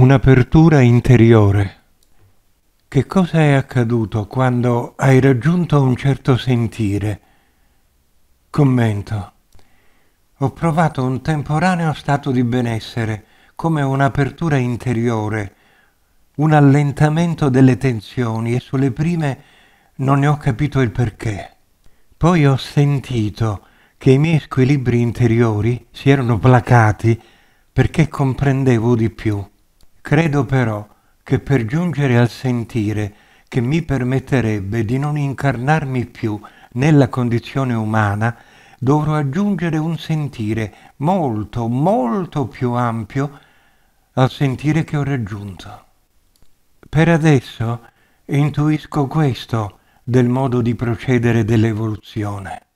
un'apertura interiore. Che cosa è accaduto quando hai raggiunto un certo sentire? Commento. Ho provato un temporaneo stato di benessere, come un'apertura interiore, un allentamento delle tensioni e sulle prime non ne ho capito il perché. Poi ho sentito che i miei squilibri interiori si erano placati perché comprendevo di più Credo però che per giungere al sentire che mi permetterebbe di non incarnarmi più nella condizione umana, dovrò aggiungere un sentire molto, molto più ampio al sentire che ho raggiunto. Per adesso intuisco questo del modo di procedere dell'evoluzione.